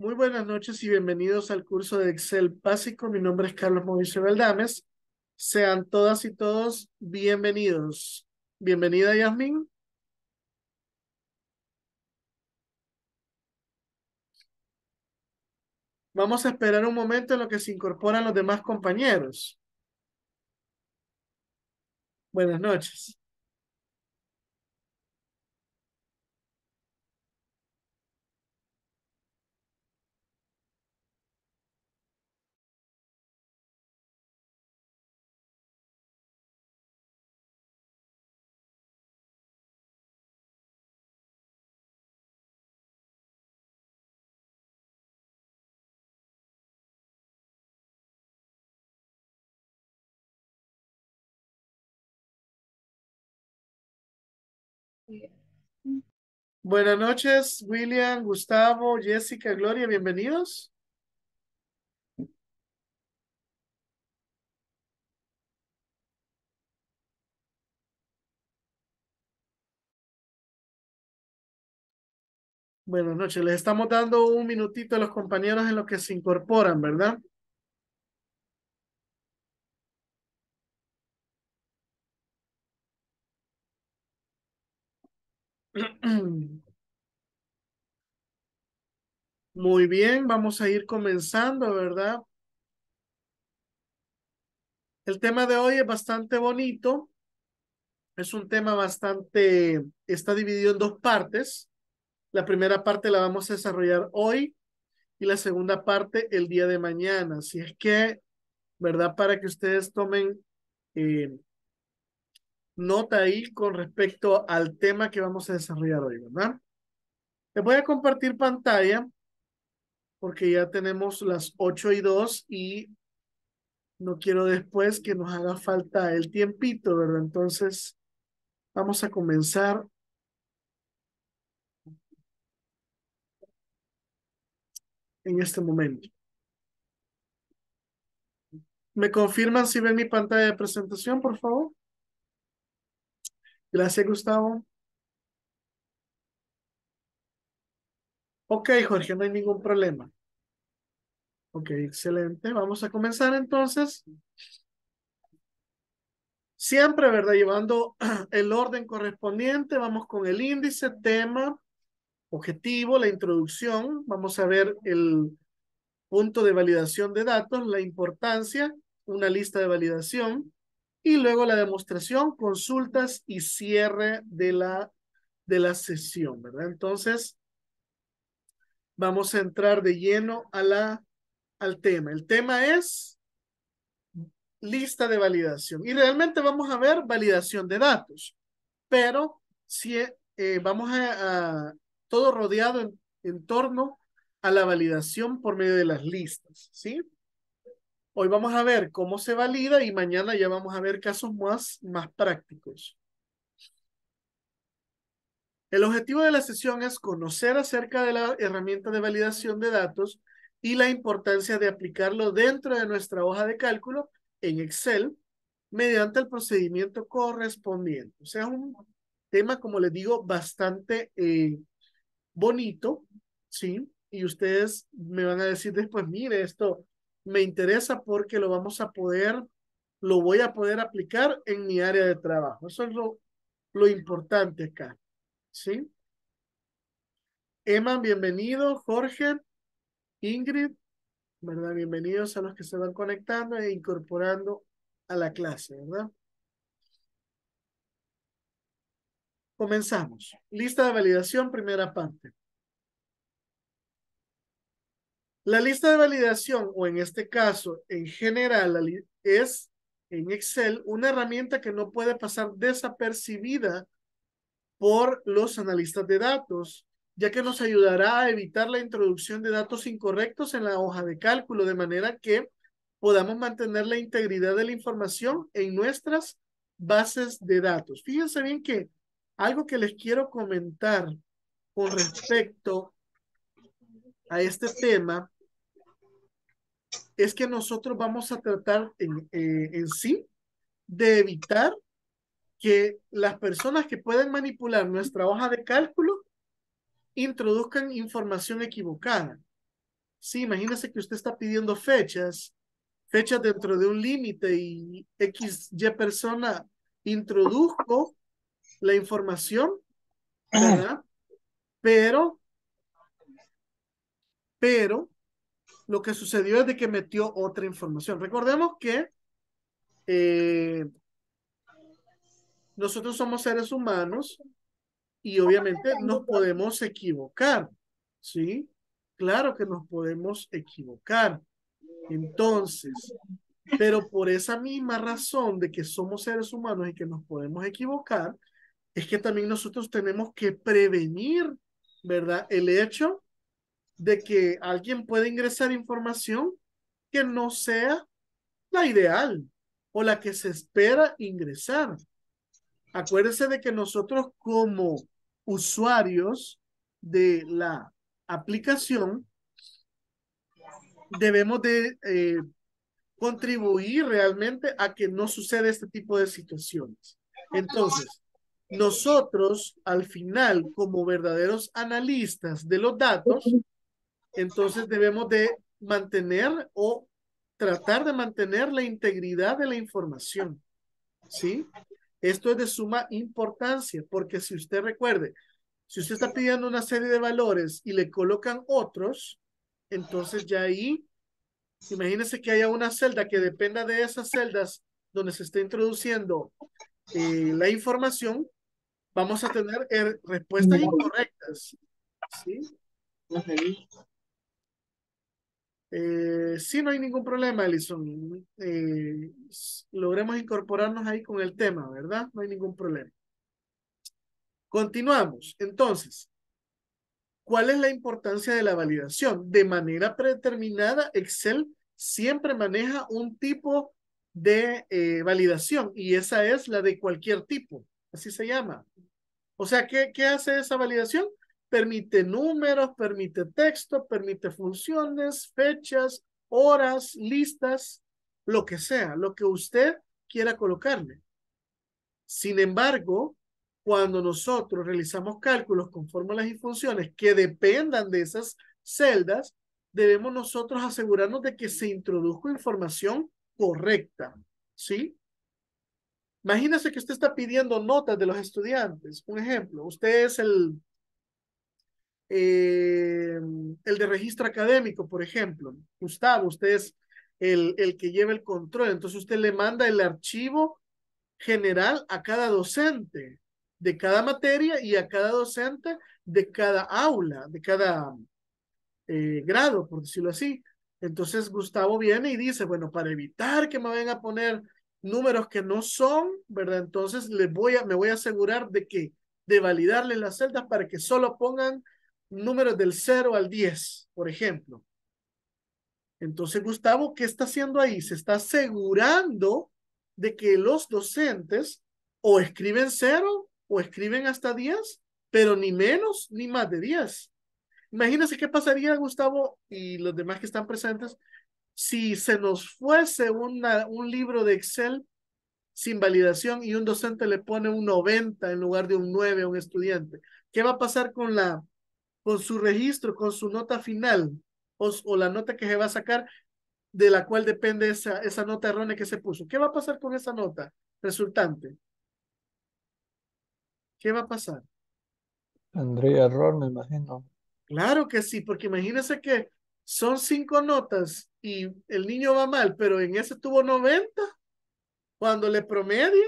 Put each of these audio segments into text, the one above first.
Muy buenas noches y bienvenidos al curso de Excel básico. Mi nombre es Carlos Mauricio Valdames. Sean todas y todos bienvenidos. Bienvenida, Yasmin. Vamos a esperar un momento en lo que se incorporan los demás compañeros. Buenas noches. Buenas noches, William, Gustavo, Jessica, Gloria, bienvenidos. Buenas noches, les estamos dando un minutito a los compañeros en los que se incorporan, ¿verdad? Muy bien, vamos a ir comenzando, ¿verdad? El tema de hoy es bastante bonito. Es un tema bastante, está dividido en dos partes. La primera parte la vamos a desarrollar hoy y la segunda parte el día de mañana. si es que, ¿verdad? Para que ustedes tomen eh, nota ahí con respecto al tema que vamos a desarrollar hoy, ¿verdad? Te voy a compartir pantalla porque ya tenemos las ocho y dos y no quiero después que nos haga falta el tiempito, ¿verdad? Entonces, vamos a comenzar. En este momento. ¿Me confirman si ven mi pantalla de presentación, por favor? Gracias, Gustavo. Ok, Jorge, no hay ningún problema. Ok, excelente. Vamos a comenzar entonces. Siempre, ¿verdad? Llevando el orden correspondiente, vamos con el índice, tema, objetivo, la introducción. Vamos a ver el punto de validación de datos, la importancia, una lista de validación, y luego la demostración, consultas y cierre de la, de la sesión, ¿verdad? Entonces, vamos a entrar de lleno a la, al tema. El tema es lista de validación. Y realmente vamos a ver validación de datos, pero si eh, vamos a, todo rodeado en torno a la validación por medio de las listas, ¿sí? Hoy vamos a ver cómo se valida y mañana ya vamos a ver casos más, más prácticos. El objetivo de la sesión es conocer acerca de la herramienta de validación de datos y la importancia de aplicarlo dentro de nuestra hoja de cálculo en Excel mediante el procedimiento correspondiente. O sea, es un tema, como les digo, bastante eh, bonito, ¿sí? Y ustedes me van a decir después, mire, esto me interesa porque lo vamos a poder, lo voy a poder aplicar en mi área de trabajo. Eso es lo, lo importante acá. ¿Sí? Eman, bienvenido. Jorge, Ingrid, ¿verdad? Bienvenidos a los que se van conectando e incorporando a la clase, ¿verdad? Comenzamos. Lista de validación, primera parte. La lista de validación, o en este caso, en general, es en Excel una herramienta que no puede pasar desapercibida por los analistas de datos, ya que nos ayudará a evitar la introducción de datos incorrectos en la hoja de cálculo, de manera que podamos mantener la integridad de la información en nuestras bases de datos. Fíjense bien que algo que les quiero comentar con respecto a este tema es que nosotros vamos a tratar eh, en, sí de evitar que las personas que pueden manipular nuestra hoja de cálculo introduzcan información equivocada. Sí, imagínese que usted está pidiendo fechas, fechas dentro de un límite y X, Y persona introdujo la información, ¿verdad? Pero, pero lo que sucedió es de que metió otra información. Recordemos que eh, nosotros somos seres humanos y obviamente nos podemos equivocar, ¿sí? Claro que nos podemos equivocar. Entonces, pero por esa misma razón de que somos seres humanos y que nos podemos equivocar, es que también nosotros tenemos que prevenir, ¿verdad? El hecho de que alguien puede ingresar información que no sea la ideal o la que se espera ingresar. Acuérdense de que nosotros como usuarios de la aplicación debemos de eh, contribuir realmente a que no suceda este tipo de situaciones. Entonces, nosotros al final como verdaderos analistas de los datos entonces debemos de mantener o tratar de mantener la integridad de la información. ¿Sí? Esto es de suma importancia porque si usted recuerde, si usted está pidiendo una serie de valores y le colocan otros, entonces ya ahí, imagínese que haya una celda que dependa de esas celdas donde se está introduciendo eh, la información, vamos a tener eh, respuestas incorrectas. ¿sí? Eh, sí, no hay ningún problema, Alison. Eh, logremos incorporarnos ahí con el tema, ¿verdad? No hay ningún problema. Continuamos. Entonces, ¿cuál es la importancia de la validación? De manera predeterminada, Excel siempre maneja un tipo de eh, validación y esa es la de cualquier tipo. Así se llama. O sea, ¿qué, ¿qué hace esa validación? permite números, permite texto, permite funciones, fechas, horas, listas, lo que sea, lo que usted quiera colocarle. Sin embargo, cuando nosotros realizamos cálculos con fórmulas y funciones que dependan de esas celdas, debemos nosotros asegurarnos de que se introdujo información correcta, ¿sí? Imagínese que usted está pidiendo notas de los estudiantes. Un ejemplo, usted es el eh, el de registro académico, por ejemplo. Gustavo, usted es el, el que lleva el control, entonces usted le manda el archivo general a cada docente de cada materia y a cada docente de cada aula, de cada eh, grado, por decirlo así. Entonces Gustavo viene y dice, bueno, para evitar que me vayan a poner números que no son, ¿verdad? Entonces le voy a, me voy a asegurar de que, de validarle las celdas para que solo pongan números del 0 al 10, por ejemplo. Entonces, Gustavo, ¿qué está haciendo ahí? Se está asegurando de que los docentes o escriben 0 o escriben hasta 10, pero ni menos ni más de 10. Imagínense qué pasaría, Gustavo, y los demás que están presentes, si se nos fuese un libro de Excel sin validación y un docente le pone un 90 en lugar de un 9 a un estudiante. ¿Qué va a pasar con la con su registro, con su nota final o, la nota que se va a sacar de la cual depende esa, esa nota errónea que se puso. ¿Qué va a pasar con esa nota resultante? ¿Qué va a pasar? Tendría error, me imagino. Claro que sí, porque imagínese que son cinco notas y el niño va mal, pero en ese tuvo 90, cuando le promedie,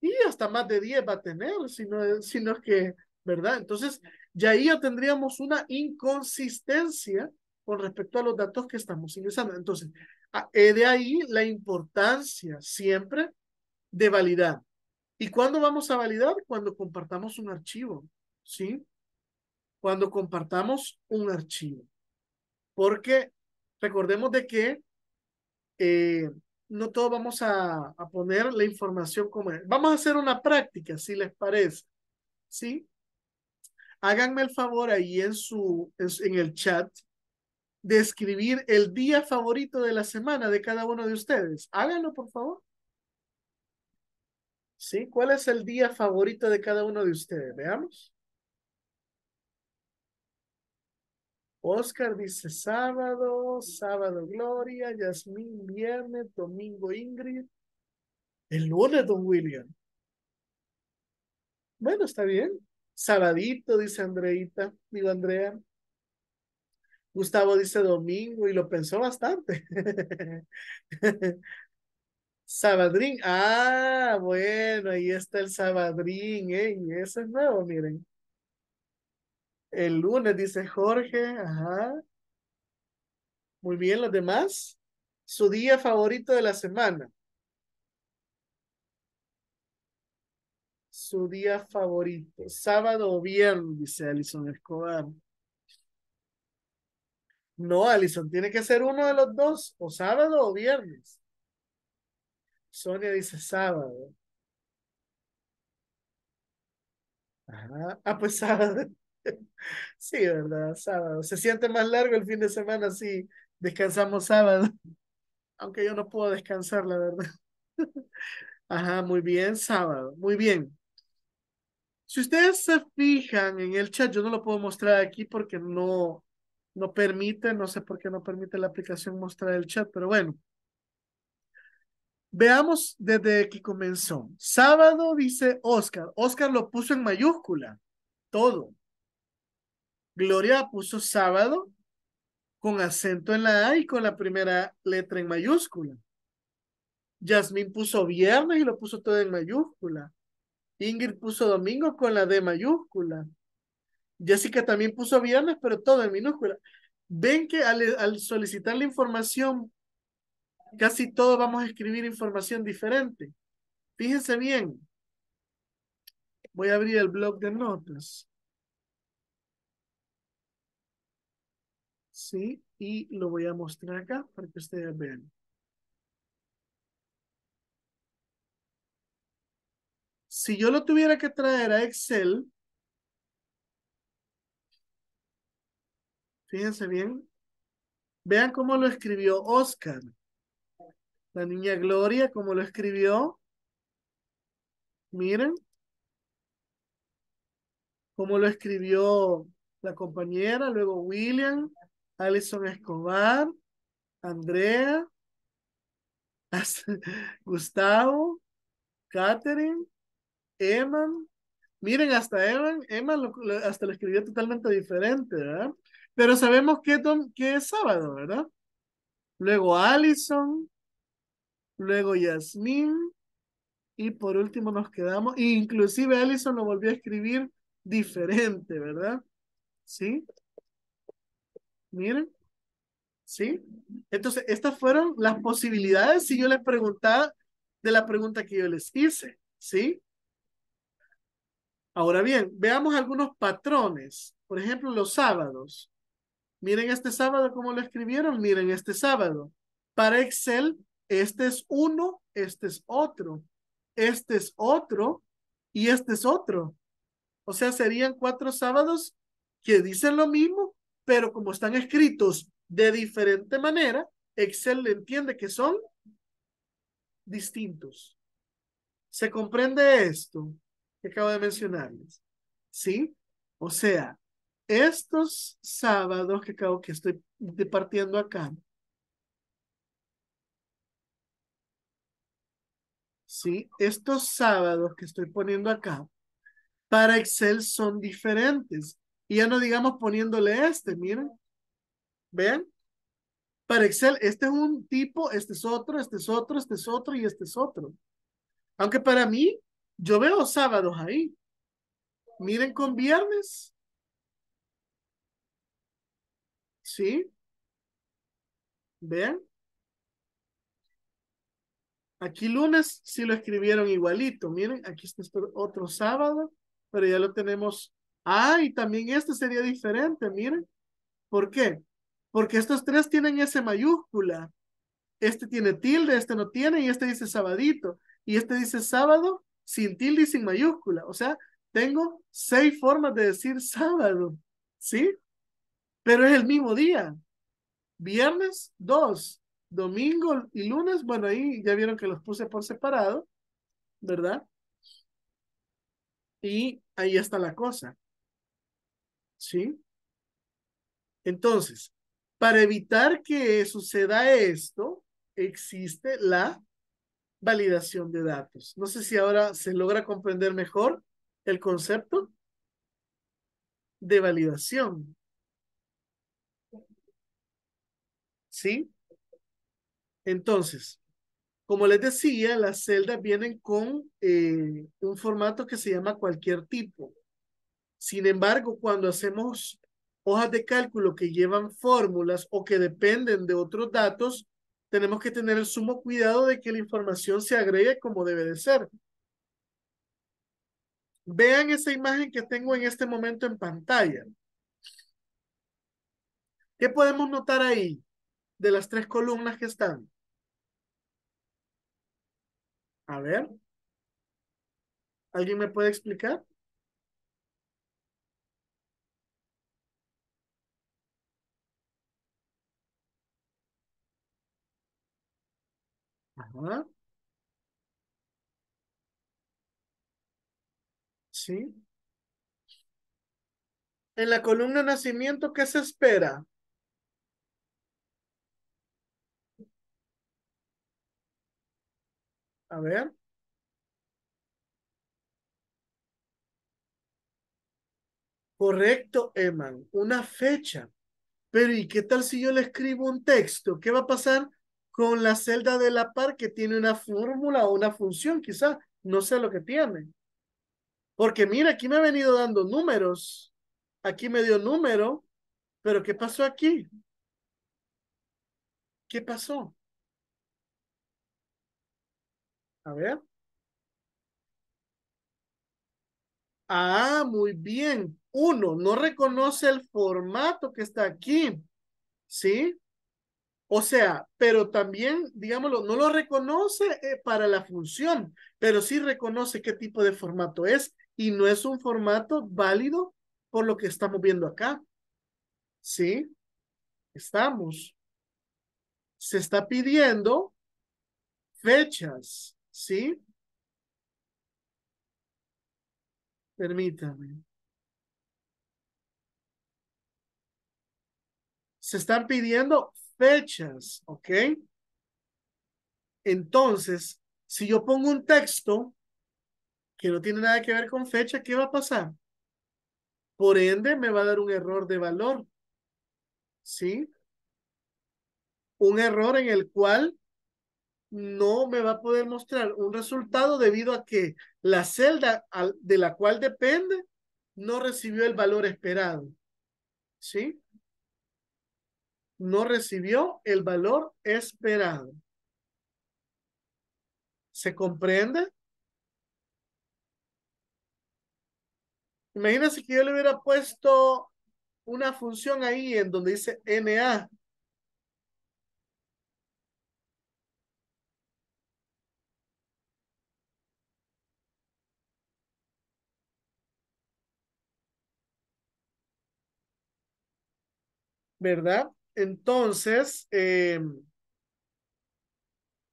y hasta más de 10 va a tener, sino, sino que, ¿verdad? Entonces, y ahí ya tendríamos una inconsistencia con respecto a los datos que estamos ingresando. Entonces, eh, de ahí la importancia siempre de validar. ¿Y cuándo vamos a validar? Cuando compartamos un archivo, ¿sí? Cuando compartamos un archivo. Porque recordemos de que eh, no todos vamos a, a, poner la información como es. Vamos a hacer una práctica, si les parece, ¿sí? háganme el favor ahí en, su, en, el chat de escribir el día favorito de la semana de cada uno de ustedes. Háganlo, por favor. ¿Sí? ¿Cuál es el día favorito de cada uno de ustedes? Veamos. Oscar dice sábado, sábado Gloria, Yasmín viernes, domingo Ingrid, el lunes Don William. Bueno, está bien. Sabadito, dice Andreita, digo Andrea. Gustavo dice domingo y lo pensó bastante. Sabadrín, ah, bueno, ahí está el Sabadrín, ¿eh? y ese es nuevo, miren. El lunes dice Jorge, ajá. Muy bien, los demás. Su día favorito de la semana. su día favorito? ¿Sábado o viernes? Dice Alison Escobar. No, Alison, tiene que ser uno de los dos, o sábado o viernes. Sonia dice sábado. Ajá. Ah, pues sábado. sí, ¿verdad? Sábado. Se siente más largo el fin de semana si descansamos sábado. Aunque yo no puedo descansar, la verdad. Ajá, muy bien, sábado. Muy bien. Si ustedes se fijan en el chat, yo no lo puedo mostrar aquí porque no, no permite, no sé por qué no permite la aplicación mostrar el chat, pero bueno. Veamos desde que comenzó. Sábado dice Oscar. Oscar lo puso en mayúscula. Todo. Gloria puso sábado con acento en la A y con la primera letra en mayúscula. Yasmín puso viernes y lo puso todo en mayúscula. Ingrid puso domingo con la D mayúscula. Jessica también puso viernes, pero todo en minúscula. Ven que al, solicitar la información, casi todos vamos a escribir información diferente. Fíjense bien. Voy a abrir el blog de notas. Sí, y lo voy a mostrar acá para que ustedes vean. si yo lo tuviera que traer a Excel, fíjense bien, vean cómo lo escribió Oscar. La niña Gloria, cómo lo escribió. Miren. Cómo lo escribió la compañera, luego William, Alison Escobar, Andrea, Gustavo, Catherine, Eman, miren, hasta Eman, Eman hasta lo escribió totalmente diferente, ¿verdad? Pero sabemos que, que es sábado, ¿verdad? Luego Allison, luego Yasmín, y por último nos quedamos, e inclusive Allison lo volvió a escribir diferente, ¿verdad? ¿Sí? Miren. ¿Sí? Entonces, estas fueron las posibilidades si yo les preguntaba de la pregunta que yo les hice, ¿sí? Ahora bien, veamos algunos patrones. Por ejemplo, los sábados. Miren este sábado como lo escribieron. Miren este sábado. Para Excel, este es uno, este es otro, este es otro y este es otro. O sea, serían cuatro sábados que dicen lo mismo, pero como están escritos de diferente manera, Excel entiende que son distintos. ¿Se comprende esto? que acabo de mencionarles. ¿Sí? O sea, estos sábados que acabo que estoy departiendo acá. ¿Sí? Estos sábados que estoy poniendo acá para Excel son diferentes. Y ya no digamos poniéndole este, miren. ¿Ven? Para Excel, este es un tipo, este es otro, este es otro, este es otro y este es otro. Aunque para mí yo veo sábados ahí. Miren con viernes. ¿Sí? ¿Ven? Aquí lunes sí lo escribieron igualito. Miren, aquí está este otro sábado, pero ya lo tenemos. Ah, y también este sería diferente, miren. ¿Por qué? Porque estos tres tienen ese mayúscula. Este tiene tilde, este no tiene, y este dice sabadito. Y este dice sábado sin tilde y sin mayúscula. O sea, tengo seis formas de decir sábado, ¿sí? Pero es el mismo día. Viernes, dos. Domingo y lunes, bueno, ahí ya vieron que los puse por separado, ¿verdad? Y ahí está la cosa. ¿Sí? Entonces, para evitar que suceda esto, existe la validación de datos. No sé si ahora se logra comprender mejor el concepto de validación. ¿Sí? Entonces, como les decía, las celdas vienen con eh, un formato que se llama cualquier tipo. Sin embargo, cuando hacemos hojas de cálculo que llevan fórmulas o que dependen de otros datos, tenemos que tener el sumo cuidado de que la información se agregue como debe de ser. Vean esa imagen que tengo en este momento en pantalla. ¿Qué podemos notar ahí de las tres columnas que están? A ver. ¿Alguien me puede explicar? Sí. En la columna nacimiento, ¿qué se espera? A ver. Correcto, Eman. Una fecha. Pero ¿y qué tal si yo le escribo un texto? ¿Qué va a pasar? con la celda de la par que tiene una fórmula o una función, quizás, no sé lo que tiene. Porque mira, aquí me ha venido dando números, aquí me dio número, pero ¿qué pasó aquí? ¿Qué pasó? A ver. Ah, muy bien. Uno, no reconoce el formato que está aquí. ¿Sí? O sea, pero también, digámoslo, no lo reconoce eh, para la función, pero sí reconoce qué tipo de formato es y no es un formato válido por lo que estamos viendo acá. ¿Sí? Estamos. Se está pidiendo fechas, ¿sí? Permítame. Se están pidiendo fechas, ¿ok? Entonces, si yo pongo un texto que no tiene nada que ver con fecha, ¿qué va a pasar? Por ende, me va a dar un error de valor, ¿sí? Un error en el cual no me va a poder mostrar un resultado debido a que la celda de la cual depende no recibió el valor esperado, ¿sí? no recibió el valor esperado. ¿Se comprende? Imagínese que yo le hubiera puesto una función ahí en donde dice NA. ¿Verdad? Entonces, eh,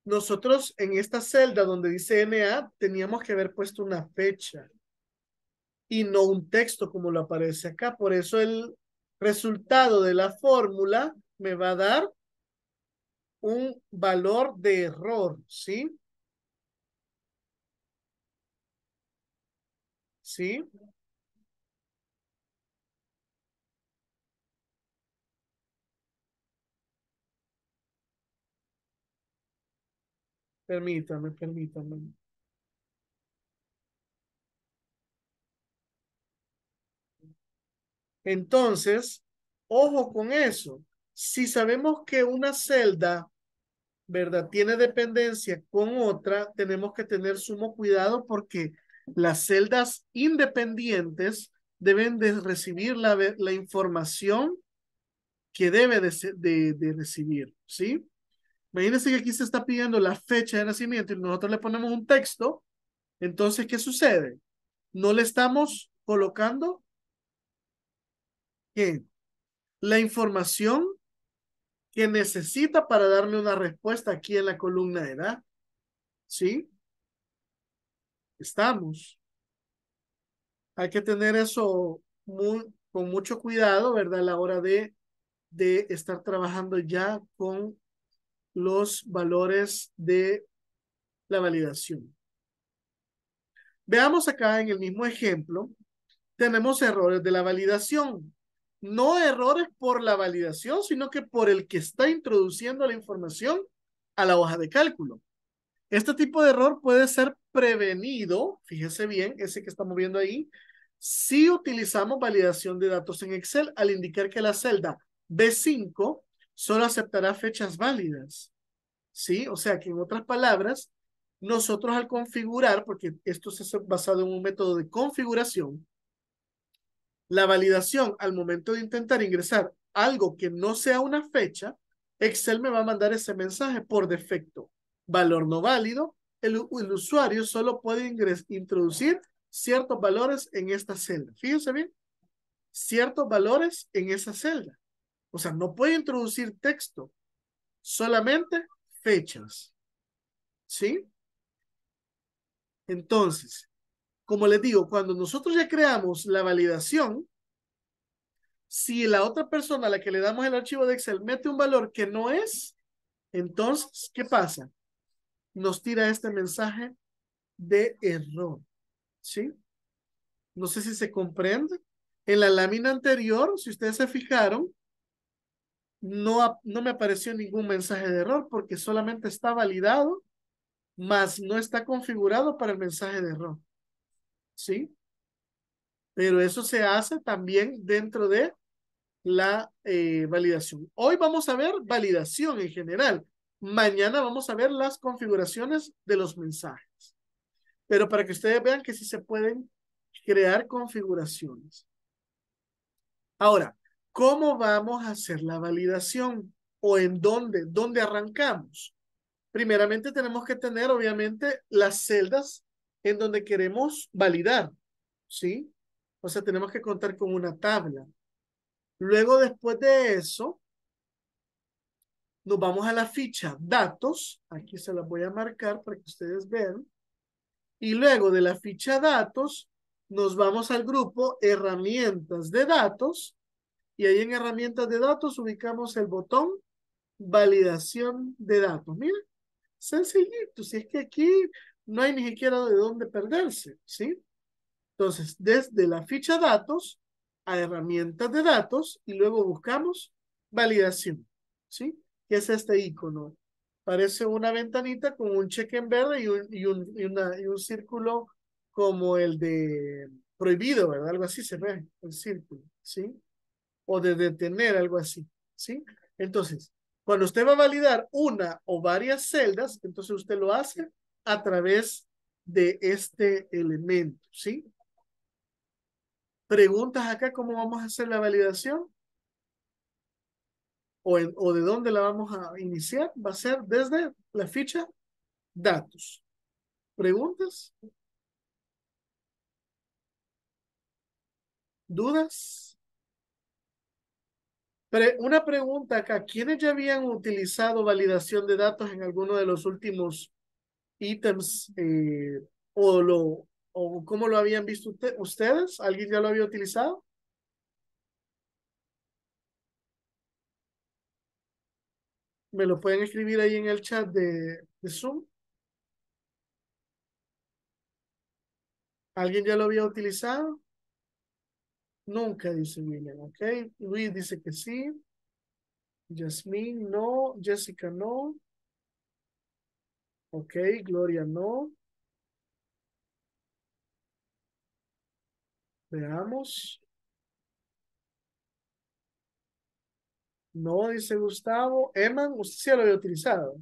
nosotros en esta celda donde dice NA teníamos que haber puesto una fecha y no un texto como lo aparece acá. Por eso el resultado de la fórmula me va a dar un valor de error, ¿sí? ¿Sí? Permítame, permítame. Entonces, ojo con eso. Si sabemos que una celda, ¿verdad? Tiene dependencia con otra, tenemos que tener sumo cuidado porque las celdas independientes deben de recibir la, la información que debe de, de recibir, ¿sí? Imagínense que aquí se está pidiendo la fecha de nacimiento y nosotros le ponemos un texto. Entonces, ¿qué sucede? No le estamos colocando la información que necesita para darme una respuesta aquí en la columna de edad. ¿Sí? Estamos. Hay que tener eso muy, con mucho cuidado, ¿verdad? A la hora de, de estar trabajando ya con los valores de la validación. Veamos acá en el mismo ejemplo, tenemos errores de la validación. No errores por la validación, sino que por el que está introduciendo la información a la hoja de cálculo. Este tipo de error puede ser prevenido, fíjese bien, ese que estamos viendo ahí, si utilizamos validación de datos en Excel al indicar que la celda B5 solo aceptará fechas válidas. ¿Sí? O sea que en otras palabras, nosotros al configurar, porque esto se hace basado en un método de configuración, la validación al momento de intentar ingresar algo que no sea una fecha, Excel me va a mandar ese mensaje por defecto. Valor no válido. El, usuario solo puede introducir ciertos valores en esta celda. Fíjense bien. Ciertos valores en esa celda. O sea, no puede introducir texto, solamente fechas. ¿Sí? Entonces, como les digo, cuando nosotros ya creamos la validación, si la otra persona a la que le damos el archivo de Excel mete un valor que no es, entonces, ¿qué pasa? Nos tira este mensaje de error. ¿Sí? No sé si se comprende. En la lámina anterior, si ustedes se fijaron, no, me apareció ningún mensaje de error porque solamente está validado, más no está configurado para el mensaje de error. ¿Sí? Pero eso se hace también dentro de la eh, validación. Hoy vamos a ver validación en general. Mañana vamos a ver las configuraciones de los mensajes. Pero para que ustedes vean que sí se pueden crear configuraciones. Ahora, ¿Cómo vamos a hacer la validación? ¿O en dónde? ¿Dónde arrancamos? Primeramente tenemos que tener, obviamente, las celdas en donde queremos validar, ¿sí? O sea, tenemos que contar con una tabla. Luego, después de eso, nos vamos a la ficha datos. Aquí se las voy a marcar para que ustedes vean. Y luego de la ficha datos, nos vamos al grupo herramientas de datos y ahí en herramientas de datos ubicamos el botón validación de datos. Mira, sencillito, si es que aquí no hay ni siquiera de dónde perderse, ¿sí? Entonces, desde la ficha datos a herramientas de datos y luego buscamos validación, ¿sí? Que es este icono. Parece una ventanita con un cheque en verde y un, y y un círculo como el de prohibido, ¿verdad? Algo así se ve, el círculo, ¿sí? o de detener, algo así, ¿sí? Entonces, cuando usted va a validar una o varias celdas, entonces usted lo hace a través de este elemento, ¿sí? Preguntas acá, ¿cómo vamos a hacer la validación? O, o de dónde la vamos a iniciar, va a ser desde la ficha datos. ¿Preguntas? ¿Dudas? una pregunta acá, ¿quiénes ya habían utilizado validación de datos en alguno de los últimos ítems eh, o, lo, o cómo lo habían visto ustedes? ¿Alguien ya lo había utilizado? me lo pueden escribir ahí en el chat de, Zoom. ¿Alguien ya lo había utilizado? Nunca, dice William, ¿ok? Luis dice que sí. Jasmine, no. Jessica, no. Ok, Gloria, no. Veamos. No, dice Gustavo. Eman, usted sí lo había utilizado.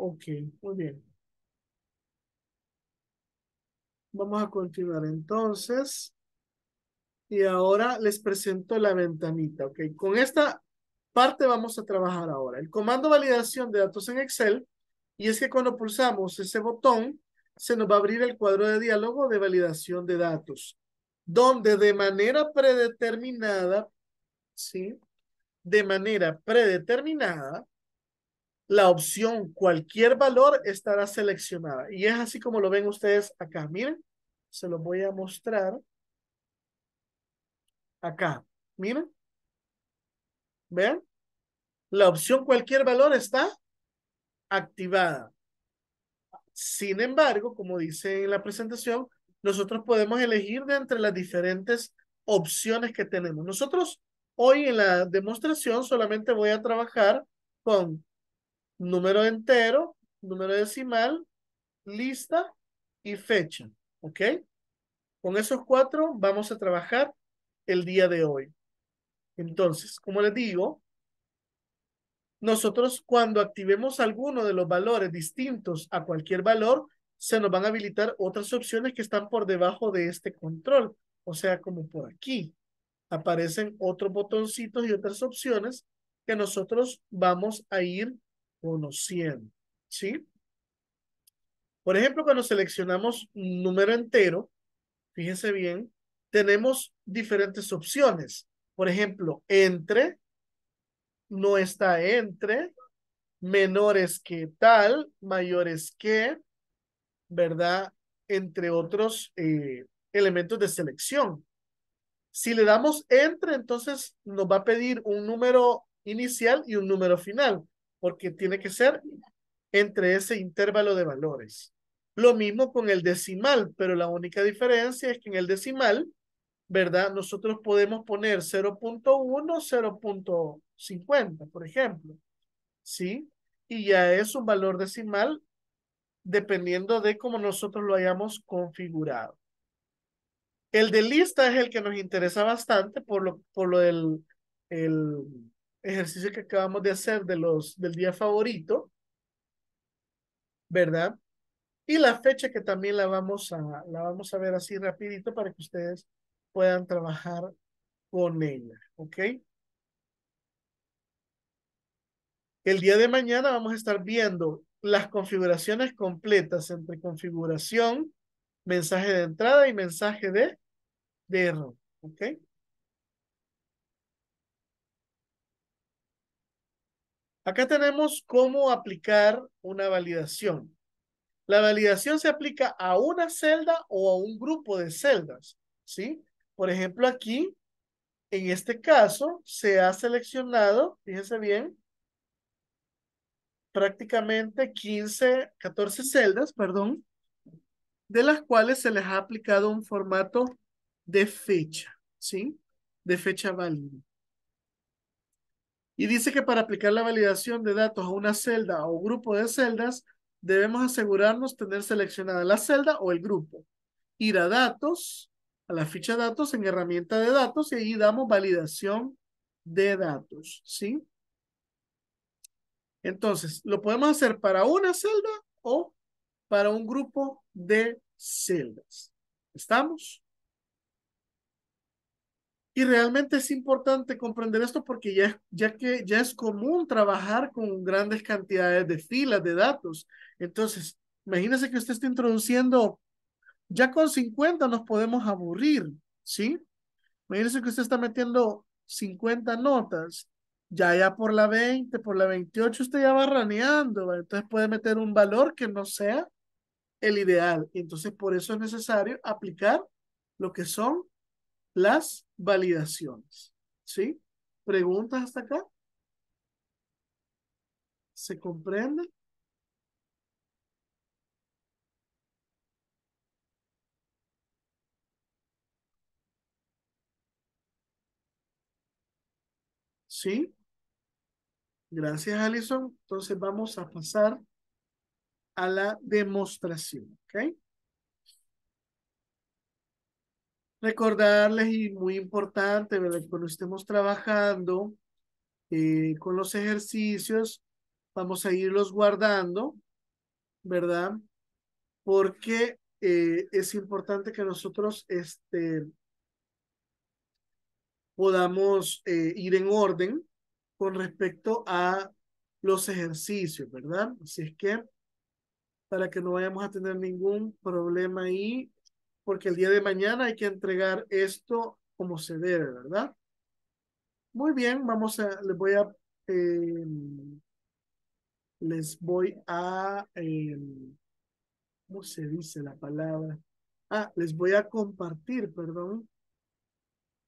Ok, muy bien. Vamos a continuar entonces. Y ahora les presento la ventanita, ¿ok? Con esta parte vamos a trabajar ahora. El comando validación de datos en Excel, y es que cuando pulsamos ese botón, se nos va a abrir el cuadro de diálogo de validación de datos, donde de manera predeterminada, ¿sí? De manera predeterminada, la opción cualquier valor estará seleccionada. Y es así como lo ven ustedes acá. Miren, se lo voy a mostrar acá. Miren. ven La opción cualquier valor está activada. Sin embargo, como dice en la presentación, nosotros podemos elegir de entre las diferentes opciones que tenemos. Nosotros hoy en la demostración solamente voy a trabajar con número entero, número decimal, lista y fecha. ¿Ok? Con esos cuatro vamos a trabajar el día de hoy. Entonces, como les digo, nosotros cuando activemos alguno de los valores distintos a cualquier valor, se nos van a habilitar otras opciones que están por debajo de este control. O sea, como por aquí, aparecen otros botoncitos y otras opciones que nosotros vamos a ir conociendo. ¿Sí? Por ejemplo, cuando seleccionamos un número entero, fíjense bien, tenemos diferentes opciones. Por ejemplo, entre, no está entre, menores que tal, mayores que, ¿verdad? Entre otros eh, elementos de selección. Si le damos entre, entonces nos va a pedir un número inicial y un número final porque tiene que ser entre ese intervalo de valores. Lo mismo con el decimal, pero la única diferencia es que en el decimal, ¿verdad? Nosotros podemos poner 0.1, 0.50, por ejemplo. ¿Sí? Y ya es un valor decimal dependiendo de cómo nosotros lo hayamos configurado. El de lista es el que nos interesa bastante por lo, por lo del el ejercicio que acabamos de hacer de los, del día favorito, ¿verdad? Y la fecha que también la vamos a, la vamos a ver así rapidito para que ustedes puedan trabajar con ella, ¿ok? El día de mañana vamos a estar viendo las configuraciones completas entre configuración, mensaje de entrada y mensaje de, de error, ¿ok? Acá tenemos cómo aplicar una validación. La validación se aplica a una celda o a un grupo de celdas, ¿sí? Por ejemplo, aquí, en este caso, se ha seleccionado, fíjense bien, prácticamente 15, 14 celdas, perdón, de las cuales se les ha aplicado un formato de fecha, ¿sí? De fecha válida. Y dice que para aplicar la validación de datos a una celda o grupo de celdas, debemos asegurarnos tener seleccionada la celda o el grupo. Ir a datos, a la ficha de datos, en herramienta de datos, y ahí damos validación de datos, ¿sí? Entonces, lo podemos hacer para una celda o para un grupo de celdas. ¿Estamos? Y realmente es importante comprender esto porque ya, ya que ya es común trabajar con grandes cantidades de filas de datos. Entonces, imagínense que usted está introduciendo, ya con 50 nos podemos aburrir, ¿sí? Imagínense que usted está metiendo 50 notas, ya ya por la 20, por la 28 usted ya va raneando, entonces puede meter un valor que no sea el ideal. Entonces, por eso es necesario aplicar lo que son las validaciones. ¿Sí? ¿Preguntas hasta acá? ¿Se comprende? ¿Sí? Gracias, Alison. Entonces vamos a pasar a la demostración. ¿Ok? recordarles y muy importante, ¿verdad? Cuando estemos trabajando eh, con los ejercicios, vamos a irlos guardando, ¿verdad? Porque eh, es importante que nosotros este, podamos eh, ir en orden con respecto a los ejercicios, ¿verdad? Así es que para que no vayamos a tener ningún problema ahí porque el día de mañana hay que entregar esto como se debe, ¿verdad? Muy bien, vamos a, em, les voy a, les em, voy a, ¿cómo se dice la palabra? Ah, les voy a compartir, perdón,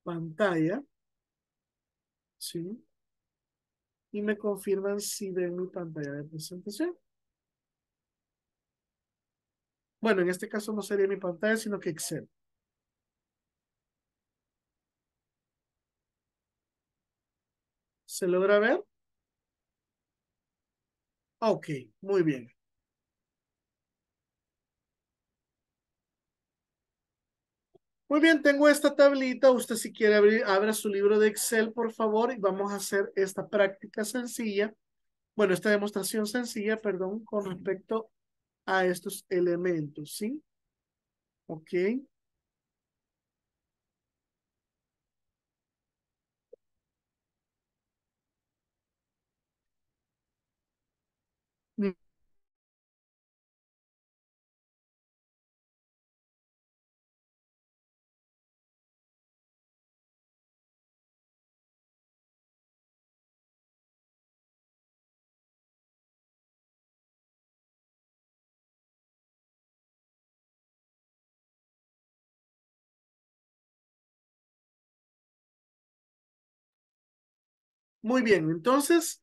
pantalla, ¿sí? Y me confirman si ven mi pantalla de presentación. Bueno, en este caso no sería mi pantalla, sino que Excel. ¿Se logra ver? Ok, muy bien. Muy bien, tengo esta tablita. Usted si quiere abrir, abra su libro de Excel, por favor, y vamos a hacer esta práctica sencilla. Bueno, esta demostración sencilla, perdón, con respecto a estos elementos, ¿sí? Ok. Muy bien, entonces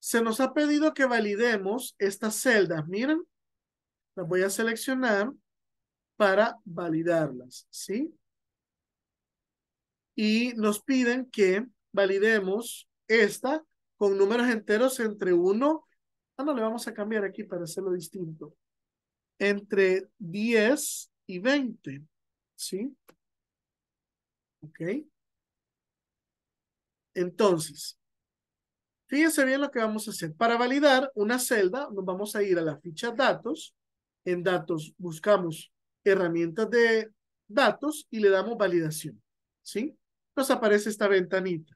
se nos ha pedido que validemos estas celdas. Miren, las voy a seleccionar para validarlas, ¿sí? Y nos piden que validemos esta con números enteros entre 1, ah, no, le vamos a cambiar aquí para hacerlo distinto, entre 10 y 20, ¿sí? Ok. Entonces, Fíjense bien lo que vamos a hacer. Para validar una celda, nos vamos a ir a la ficha datos. En datos buscamos herramientas de datos y le damos validación. ¿Sí? Nos aparece esta ventanita.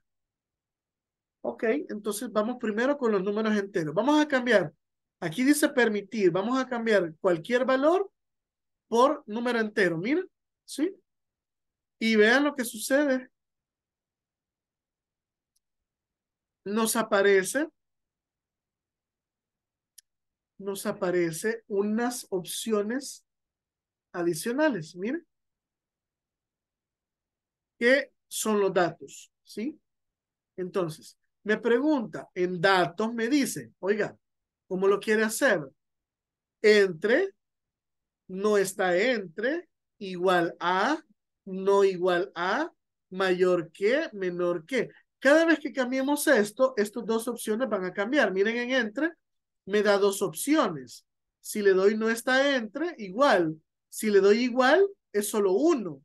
Ok, entonces vamos primero con los números enteros. Vamos a cambiar. Aquí dice permitir. Vamos a cambiar cualquier valor por número entero. Mira, ¿sí? Y vean lo que sucede. nos aparece, nos aparece unas opciones adicionales, miren. ¿Qué son los datos? ¿Sí? Entonces, me pregunta, en datos me dice, oiga, ¿cómo lo quiere hacer? Entre, no está entre, igual a, no igual a, mayor que, menor que. Cada vez que cambiemos esto, estas dos opciones van a cambiar. Miren en entre, me da dos opciones. Si le doy no está entre, igual. Si le doy igual, es solo uno.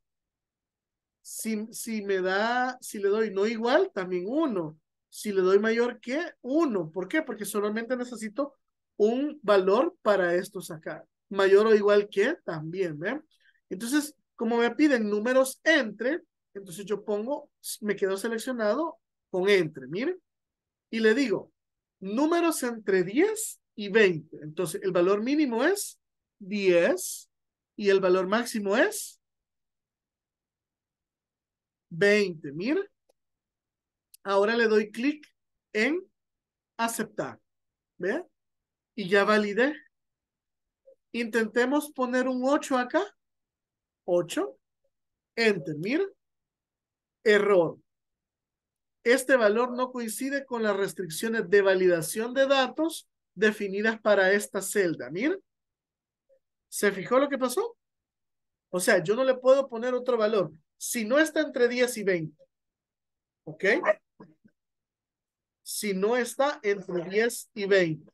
Si, si me da, si le doy no igual, también uno. Si le doy mayor que uno. ¿Por qué? Porque solamente necesito un valor para esto sacar. Mayor o igual que también, Entonces, como me piden números entre, entonces yo pongo, me quedo seleccionado con entre, miren, y le digo números entre 10 y 20. Entonces, el valor mínimo es 10 y el valor máximo es 20. miren Ahora le doy clic en aceptar. ¿Ve? Y ya validé. Intentemos poner un 8 acá. 8. Enter. Mire. Error este valor no coincide con las restricciones de validación de datos definidas para esta celda. Miren, ¿se fijó lo que pasó? O sea, yo no le puedo poner otro valor si no está entre 10 y 20. ¿Ok? Si no está entre 10 y 20.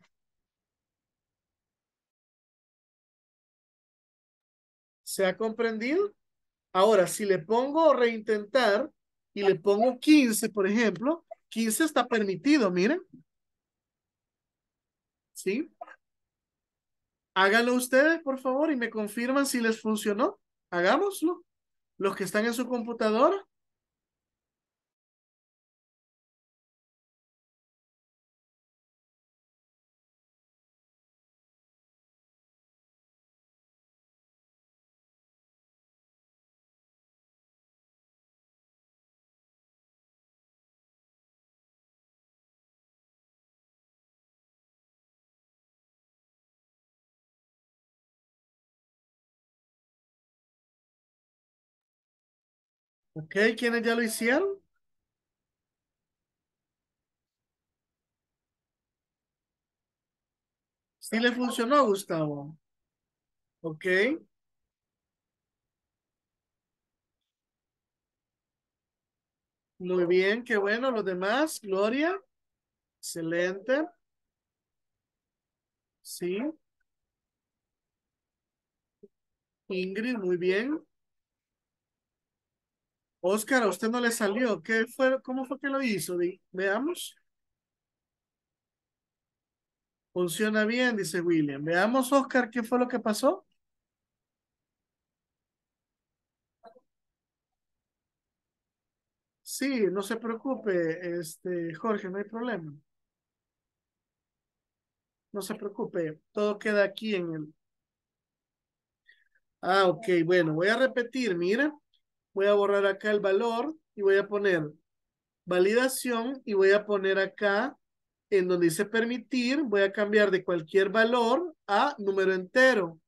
¿Se ha comprendido? Ahora, si le pongo reintentar, y le pongo 15, por ejemplo, 15 está permitido, miren. ¿Sí? Háganlo ustedes, por favor, y me confirman si les funcionó. Hagámoslo. Los que están en su computadora, Ok, ¿quiénes ya lo hicieron? Sí le funcionó, Gustavo. Ok. Muy bien, qué bueno. Los demás, Gloria. Excelente. Sí. Ingrid, muy bien. Oscar, a usted no le salió. ¿Qué fue, ¿Cómo fue que lo hizo? Veamos. Funciona bien, dice William. Veamos, Oscar, qué fue lo que pasó. Sí, no se preocupe, este, Jorge, no hay problema. No se preocupe, todo queda aquí en el... Ah, ok, bueno, voy a repetir, mira voy a borrar acá el valor y voy a poner validación y voy a poner acá en donde dice permitir, voy a cambiar de cualquier valor a número entero.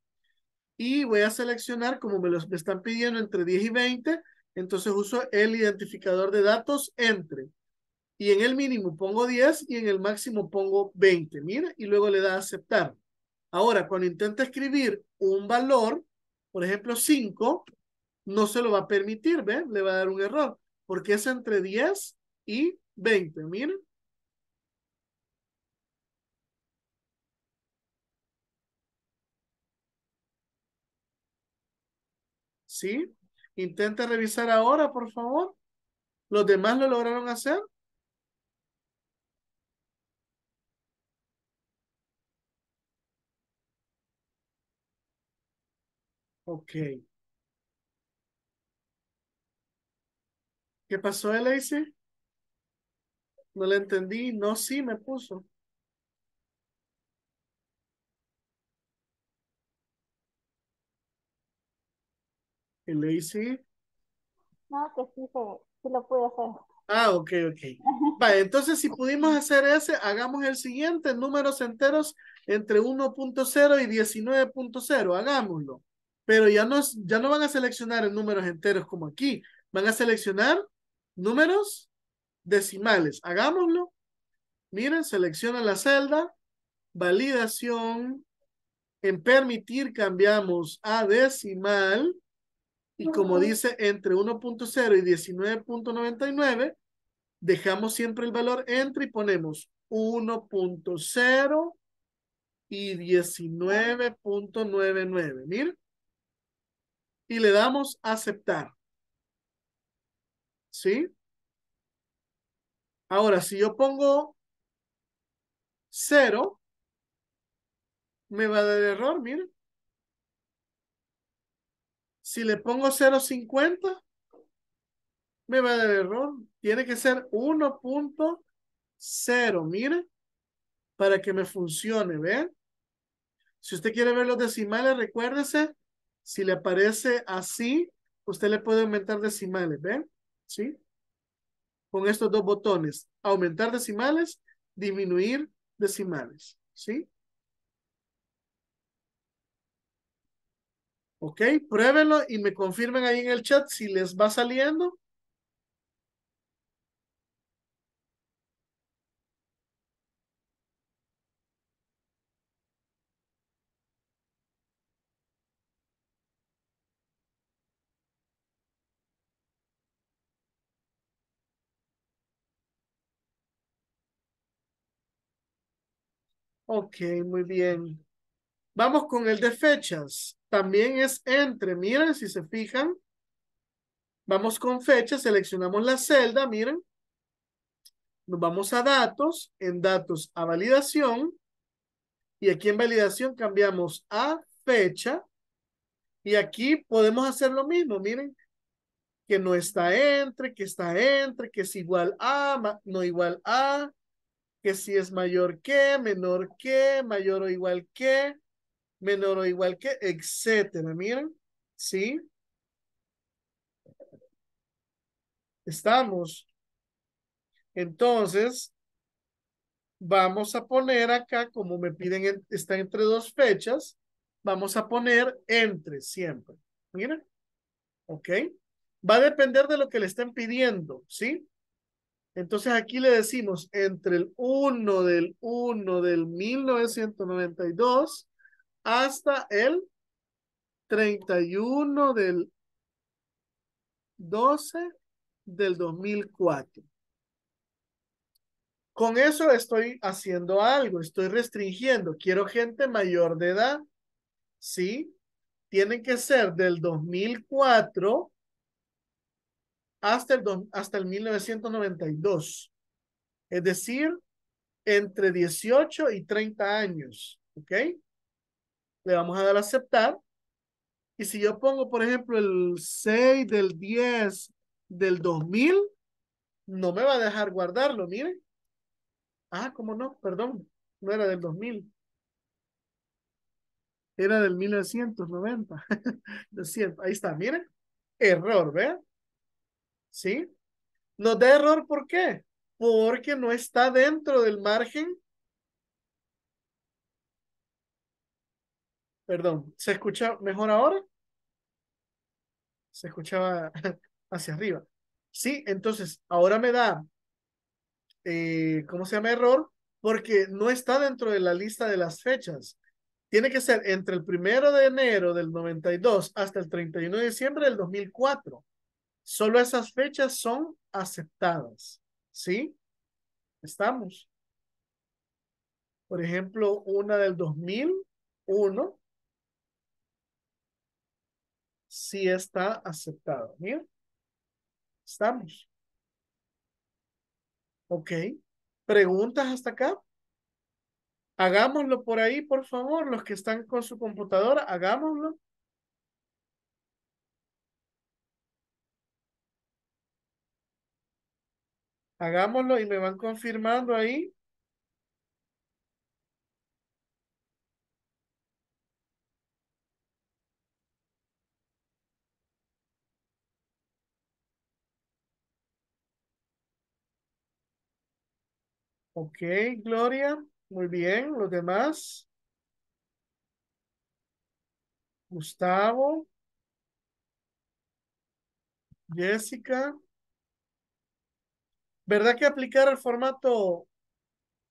Y voy a seleccionar, como me, lo están pidiendo, entre 10 y 20, entonces uso el identificador de datos entre. Y en el mínimo pongo 10 y en el máximo pongo 20. Mira, y luego le da a aceptar. Ahora, cuando intenta escribir un valor, por ejemplo 5, no se lo va a permitir, ¿ven? Le va a dar un error, porque es entre 10 y 20, miren. ¿Sí? Intente revisar ahora, por favor. ¿Los demás lo lograron hacer? Ok. ¿Qué pasó, Elise? No le entendí. No, sí, me puso. Elise. No, que sí, sí lo pude hacer. Ah, ok, ok. entonces si pudimos hacer ese, hagamos el siguiente, números enteros entre 1.0 y 19.0, hagámoslo. Pero ya no, ya no van a seleccionar en números enteros como aquí, van a seleccionar números decimales. Hagámoslo. Miren, selecciona la celda, validación, en permitir cambiamos a decimal y como dice entre 1.0 y 19.99, dejamos siempre el valor entre y ponemos 1.0 y 19.99. Miren. Y le damos aceptar. ¿sí? Ahora, si yo pongo 0, me va a dar error, miren. Si le pongo 0.50, me va a dar error. Tiene que ser 1.0, mire, para que me funcione, ¿ven? Si usted quiere ver los decimales, recuérdese, si le aparece así, usted le puede aumentar decimales, ¿ven? ¿sí? Con estos dos botones, aumentar decimales, disminuir decimales, ¿sí? Ok, pruébenlo y me confirmen ahí en el chat si les va saliendo Ok, muy bien. Vamos con el de fechas. También es entre, miren, si se fijan. Vamos con fechas, seleccionamos la celda, miren. Nos vamos a datos, en datos a validación. Y aquí en validación cambiamos a fecha. Y aquí podemos hacer lo mismo, miren que no está entre, que está entre, que es igual a, no igual a, que si es mayor que, menor que, mayor o igual que, menor o igual que, etcétera. Miren, ¿sí? Estamos. Entonces, vamos a poner acá, como me piden, está entre dos fechas, vamos a poner entre siempre. Miren, ¿ok? Va a depender de lo que le estén pidiendo, ¿sí? Entonces aquí le decimos entre el 1 del 1 del 1992 hasta el 31 del 12 del 2004. Con eso estoy haciendo algo, estoy restringiendo. Quiero gente mayor de edad, ¿sí? Tienen que ser del 2004 hasta el, hasta el 1992. Es decir, entre 18 y 30 años. ¿Ok? Le vamos a dar a aceptar. Y si yo pongo, por ejemplo, el 6 del 10 del 2000, no me va a dejar guardarlo, miren. Ah, ¿cómo no? Perdón, no era del 2000. Era del 1990. Ahí está, miren. Error, ¿vean? ¿sí? Nos da error, ¿por qué? Porque no está dentro del margen. Perdón, ¿se escucha mejor ahora? Se escuchaba hacia arriba. Sí, entonces ahora me da, eh, ¿cómo se llama error? Porque no está dentro de la lista de las fechas. Tiene que ser entre el primero de enero del 92 hasta el 31 de diciembre del 2004. Solo esas fechas son aceptadas. ¿Sí? Estamos. Por ejemplo, una del 2001 sí está aceptado. Mira. Estamos. Ok. ¿Preguntas hasta acá? Hagámoslo por ahí, por favor. Los que están con su computadora, hagámoslo. Hagámoslo y me van confirmando ahí. okay Gloria. Muy bien, los demás. Gustavo. Jessica. ¿Verdad que aplicar el formato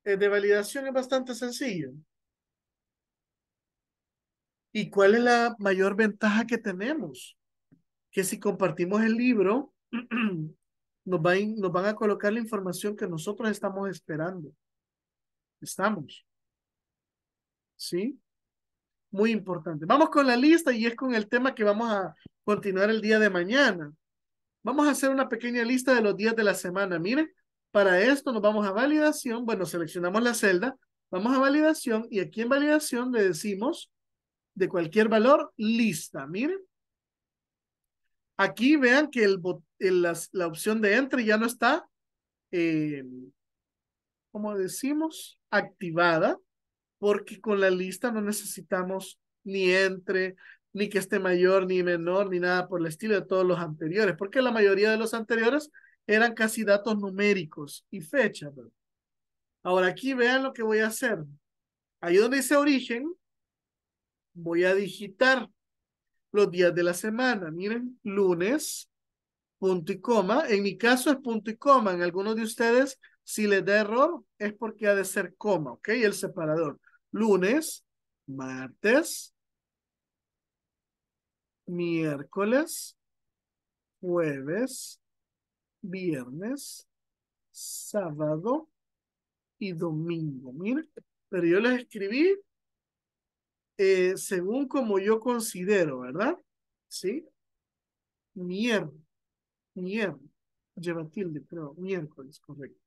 eh, de validación es bastante sencillo? ¿Y cuál es la mayor ventaja que tenemos? Que si compartimos el libro, nos, van a colocar la información que nosotros estamos esperando. Estamos. ¿Sí? Muy importante. Vamos con la lista y es con el tema que vamos a continuar el día de mañana. Vamos a hacer una pequeña lista de los días de la semana. Miren, para esto nos vamos a validación. Bueno, seleccionamos la celda, vamos a validación y aquí en validación le decimos de cualquier valor lista. Miren. Aquí vean que el, la, opción de entre ya no está, em, como decimos, activada, porque con la lista no necesitamos ni entre, ni que esté mayor ni menor ni nada por el estilo de todos los anteriores, porque la mayoría de los anteriores eran casi datos numéricos y fechas. Ahora aquí vean lo que voy a hacer. Ahí donde dice origen, voy a digitar los días de la semana. Miren, lunes, punto y coma. En mi caso es punto y coma. En algunos de ustedes, si les da error, es porque ha de ser coma, ¿ok? El separador. Lunes, martes, miércoles, jueves, viernes, sábado y domingo. Mira, pero yo les escribí eh, según como yo considero, ¿verdad? ¿Sí? Mier, mier, lleva tilde, pero miércoles, correcto.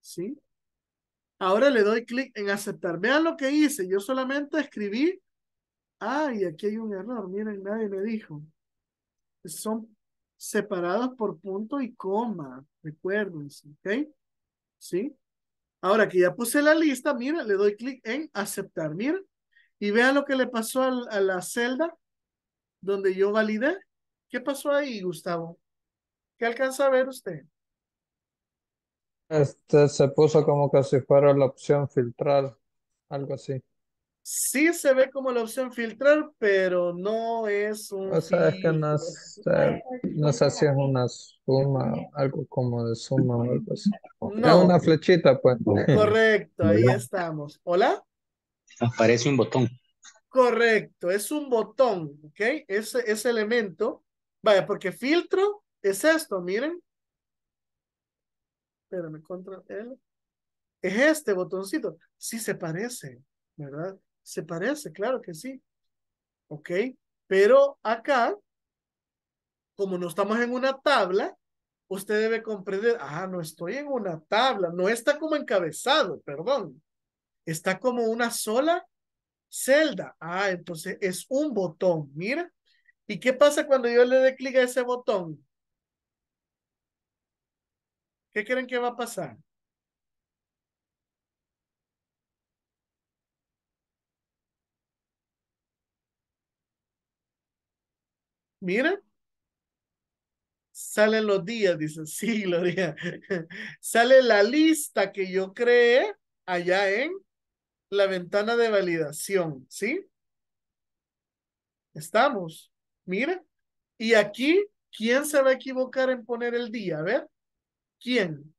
¿Sí? Ahora le doy clic en aceptar. Vean lo que hice. Yo solamente escribí ay, y aquí hay un error, miren, nadie me dijo. Son separados por punto y coma, recuérdense, ¿ok? ¿Sí? Ahora que ya puse la lista, mira, le doy clic en aceptar, miren Y vean lo que le pasó a, la celda donde yo validé. ¿Qué pasó ahí, Gustavo? ¿Qué alcanza a ver usted? Este se puso como que si fuera la opción filtrar, algo así sí se ve como la opción filtrar, pero no es un... O sea, es que nos, hacían una suma, algo como de suma o algo así. No. Es una flechita, pues. Correcto, ahí estamos. ¿Hola? Aparece un botón. Correcto, es un botón, ¿ok? Ese, ese elemento. Vaya, porque filtro es esto, miren. Espérame, contra él. Es este botoncito. Sí se parece, ¿verdad? Se parece, claro que sí. ¿Ok? Pero acá, como no estamos en una tabla, usted debe comprender, ah, no estoy en una tabla, no está como encabezado, perdón. Está como una sola celda. Ah, entonces es un botón, mira. ¿Y qué pasa cuando yo le dé clic a ese botón? ¿Qué creen que va a pasar? mira, salen los días, dice. sí, Gloria, sale la lista que yo creé allá en la ventana de validación, ¿sí? Estamos, mira, y aquí, ¿quién se va a equivocar en poner el día? A ver, ¿quién?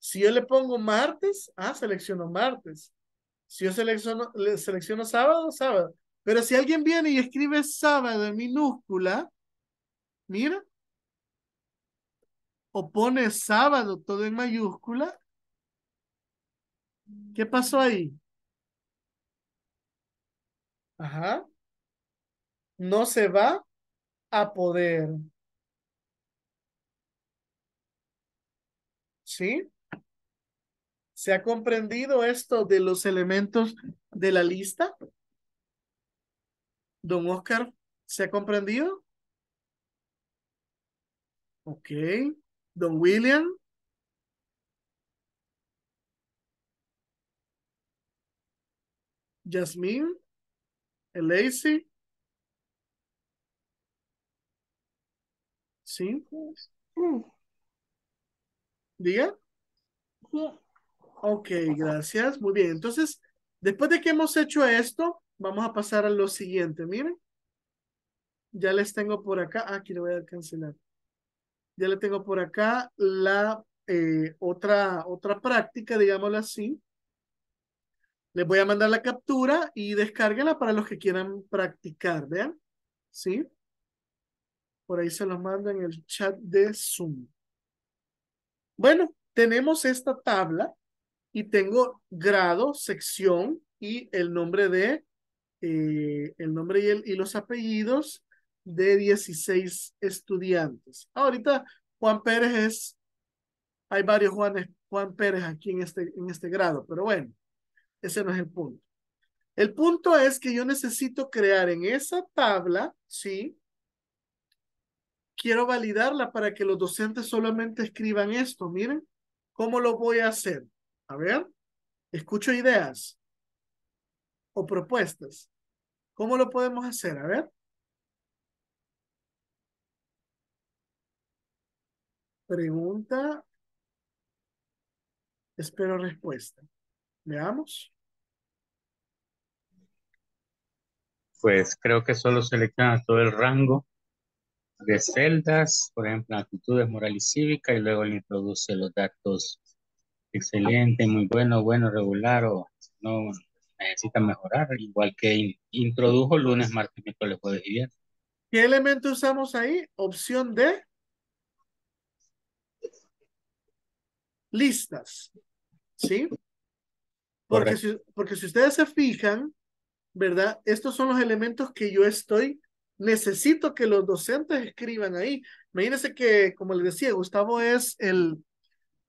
Si yo le pongo martes, ah, selecciono martes. Si yo selecciono, le selecciono sábado, sábado. Pero si alguien viene y escribe sábado en minúscula, mira, o pone sábado todo en mayúscula, ¿qué pasó ahí? Ajá. No se va a poder. ¿Sí? ¿Se ha comprendido esto de los elementos de la lista? Don Oscar, ¿se ha comprendido? Ok. Don William. Jasmine. Lacey. ¿Sí? ¿Diga? Sí. Ok, gracias. Muy bien. Entonces, después de que hemos hecho esto, Vamos a pasar a lo siguiente, miren. Ya les tengo por acá, ah, aquí le voy a cancelar. Ya le tengo por acá la eh, otra, otra práctica, digámoslo así. Les voy a mandar la captura y descárguela para los que quieran practicar, ¿vean? ¿Sí? Por ahí se los mando en el chat de Zoom. Bueno, tenemos esta tabla y tengo grado, sección y el nombre de eh, el nombre y, el, y los apellidos de 16 estudiantes. Ahorita Juan Pérez es, hay varios Juanes, Juan Pérez aquí en este, en este grado, pero bueno, ese no es el punto. El punto es que yo necesito crear en esa tabla, ¿sí? Quiero validarla para que los docentes solamente escriban esto. Miren, ¿cómo lo voy a hacer? A ver, escucho ideas o propuestas. ¿Cómo lo podemos hacer? A ver. Pregunta. Espero respuesta. Veamos. Pues creo que solo selecciona todo el rango de celdas, por ejemplo, actitudes moral y cívica, y luego le introduce los datos excelente, muy bueno, bueno, regular o no, necesita mejorar, igual que introdujo lunes, martes, miércoles, jueves y viernes. ¿Qué elemento usamos ahí? Opción de listas, ¿sí? Porque si, porque si ustedes se fijan, ¿verdad? Estos son los elementos que yo estoy, necesito que los docentes escriban ahí. Imagínense que, como les decía, Gustavo es el,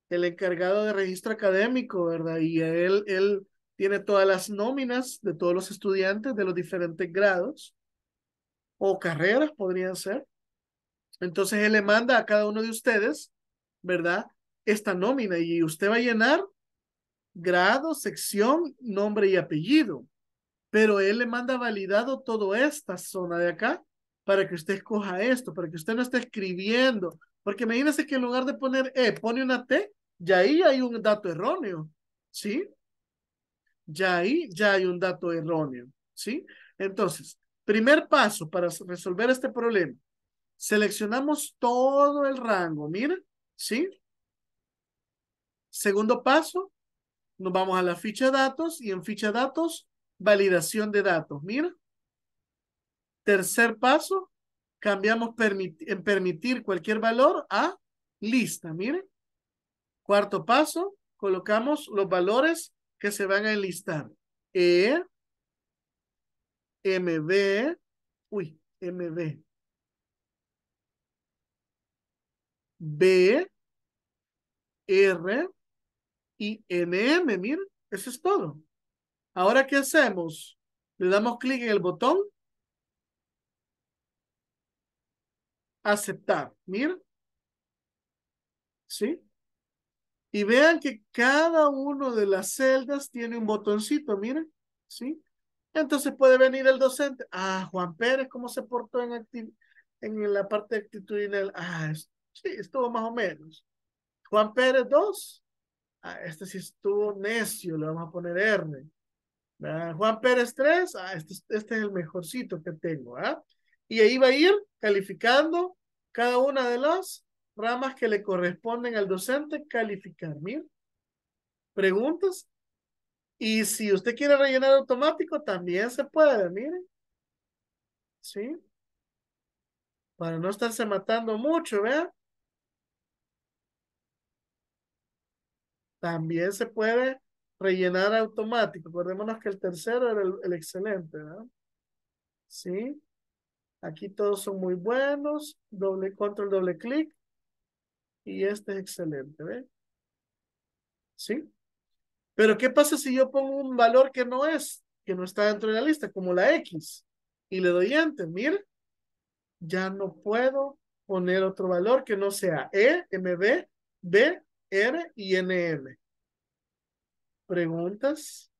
el encargado de registro académico, ¿verdad? Y él, él tiene todas las nóminas de todos los estudiantes de los diferentes grados o carreras podrían ser. Entonces él le manda a cada uno de ustedes, ¿verdad? Esta nómina y usted va a llenar grado, sección, nombre y apellido. Pero él le manda validado toda esta zona de acá para que usted escoja esto, para que usted no esté escribiendo. Porque imagínese que en lugar de poner E, pone una T, y ahí hay un dato erróneo. ¿Sí? ya ahí ya hay un dato erróneo, ¿sí? Entonces, primer paso para resolver este problema, seleccionamos todo el rango, mira, ¿sí? Segundo paso, nos vamos a la ficha de datos y en ficha de datos, validación de datos, mira. Tercer paso, cambiamos en permitir cualquier valor a lista, Mira. Cuarto paso, colocamos los valores que se van a enlistar. E, MB, uy, MB. B, R y m miren, eso es todo. Ahora, ¿qué hacemos? Le damos clic en el botón. Aceptar, miren. ¿Sí? Y vean que cada uno de las celdas tiene un botoncito, miren, ¿sí? Entonces puede venir el docente. Ah, Juan Pérez, ¿cómo se portó en, en la parte actitudinal? Ah, sí, estuvo más o menos. Juan Pérez, dos. Ah, este sí estuvo necio, le vamos a poner R. Juan Pérez, tres. Ah, este, este es el mejorcito que tengo, ¿ah? Y ahí va a ir calificando cada una de las ramas que le corresponden al docente calificar. miren preguntas. Y si usted quiere rellenar automático, también se puede, miren. ¿Sí? Para no estarse matando mucho, ¿vea? También se puede rellenar automático. Acordémonos que el tercero era el, el excelente, ¿verdad? ¿Sí? Aquí todos son muy buenos. Doble control, doble clic y este es excelente, ¿ve? ¿Sí? Pero ¿qué pasa si yo pongo un valor que no es, que no está dentro de la lista, como la X, y le doy enter? Mire. ya no puedo poner otro valor que no sea E, MB, B, R y NM. ¿Preguntas?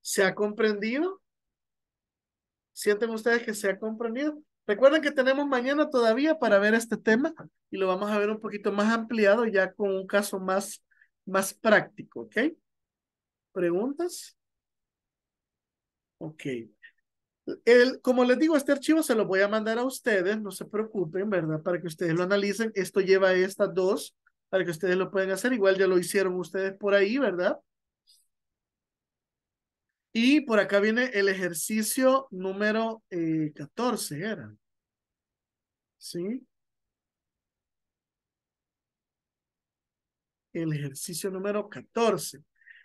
¿Se ha comprendido? ¿Sienten ustedes que se ha comprendido? Recuerden que tenemos mañana todavía para ver este tema y lo vamos a ver un poquito más ampliado ya con un caso más, más práctico, ¿ok? ¿Preguntas? Ok. El, como les digo, este archivo se lo voy a mandar a ustedes, no se preocupen, ¿verdad? Para que ustedes lo analicen. Esto lleva estas dos para que ustedes lo puedan hacer. Igual ya lo hicieron ustedes por ahí, ¿verdad? Y por acá viene el ejercicio número eh, catorce 14, era. ¿Sí? El ejercicio número 14.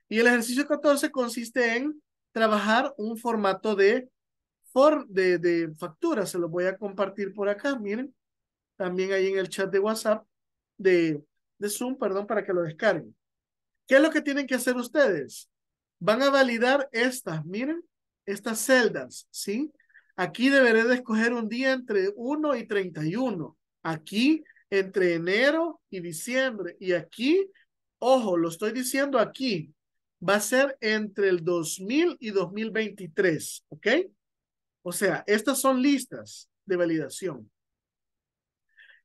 Y el ejercicio 14 consiste en trabajar un formato de, for, de, de factura. Se lo voy a compartir por acá, miren. También ahí en el chat de WhatsApp, de, de Zoom, perdón, para que lo descarguen. ¿Qué es lo que tienen que hacer ustedes? Van a validar estas, miren, estas celdas, ¿sí? Aquí deberé de escoger un día entre 1 y 31. Aquí entre enero y diciembre. Y aquí, ojo, lo estoy diciendo aquí, va a ser entre el 2000 y 2023, ¿ok? O sea, estas son listas de validación.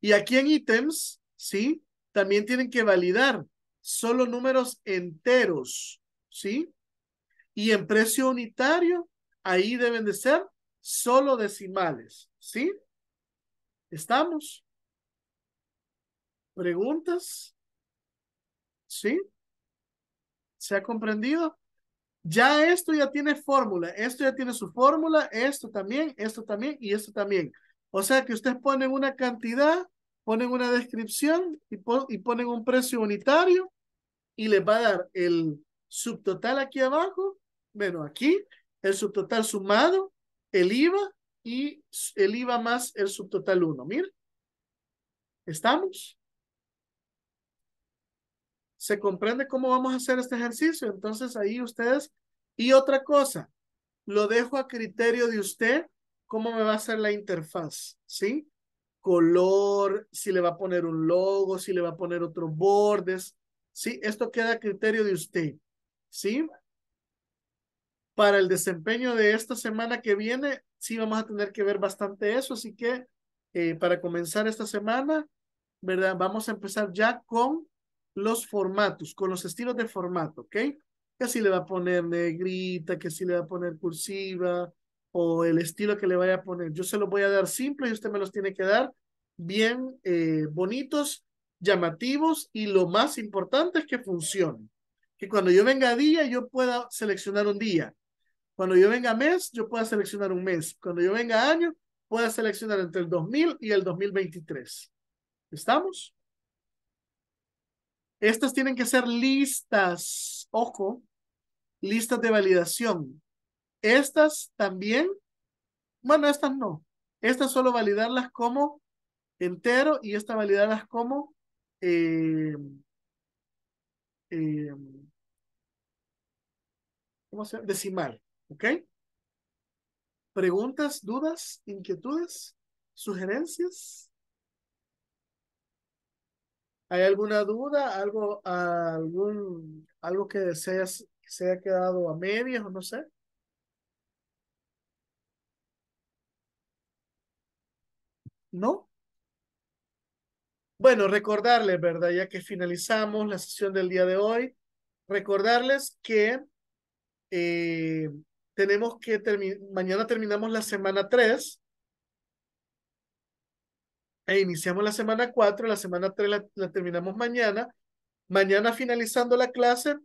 Y aquí en ítems, ¿sí? También tienen que validar solo números enteros, ¿sí? Y en precio unitario, ahí deben de ser solo decimales, ¿sí? ¿Estamos? ¿Preguntas? ¿Sí? ¿Se ha comprendido? Ya esto ya tiene fórmula, esto ya tiene su fórmula, esto también, esto también y esto también. O sea que ustedes ponen una cantidad, ponen una descripción y, ponen un precio unitario y les va a dar el, subtotal aquí abajo, bueno, aquí, el subtotal sumado, el IVA y el IVA más el subtotal 1. mir, ¿estamos? ¿Se comprende cómo vamos a hacer este ejercicio? Entonces ahí ustedes, y otra cosa, lo dejo a criterio de usted, cómo me va a hacer la interfaz, ¿sí? Color, si le va a poner un logo, si le va a poner otros bordes, ¿sí? Esto queda a criterio de usted. ¿sí? Para el desempeño de esta semana que viene, sí vamos a tener que ver bastante eso, así que eh, para comenzar esta semana, ¿verdad? Vamos a empezar ya con los formatos, con los estilos de formato, ¿ok? Que si le va a poner negrita, que si le va a poner cursiva o el estilo que le vaya a poner. Yo se los voy a dar simple y usted me los tiene que dar bien eh, bonitos, llamativos y lo más importante es que funcionen que cuando yo venga día, yo pueda seleccionar un día. Cuando yo venga mes, yo pueda seleccionar un mes. Cuando yo venga año, pueda seleccionar entre el 2000 y el 2023. ¿Estamos? Estas tienen que ser listas, ojo, listas de validación. Estas también, bueno, estas no. Estas solo validarlas como entero y estas validarlas como eh, eh, ¿cómo se llama? Decimal, ¿ok? ¿Preguntas, dudas, inquietudes, sugerencias? ¿Hay alguna duda, algo, algún, algo que se se haya quedado a medias o no sé? ¿No? Bueno, recordarles, ¿verdad? Ya que finalizamos la sesión del día de hoy, recordarles que eh, tenemos que terminar, mañana terminamos la semana 3 e iniciamos la semana 4, la semana 3 la, terminamos mañana. Mañana finalizando la clase,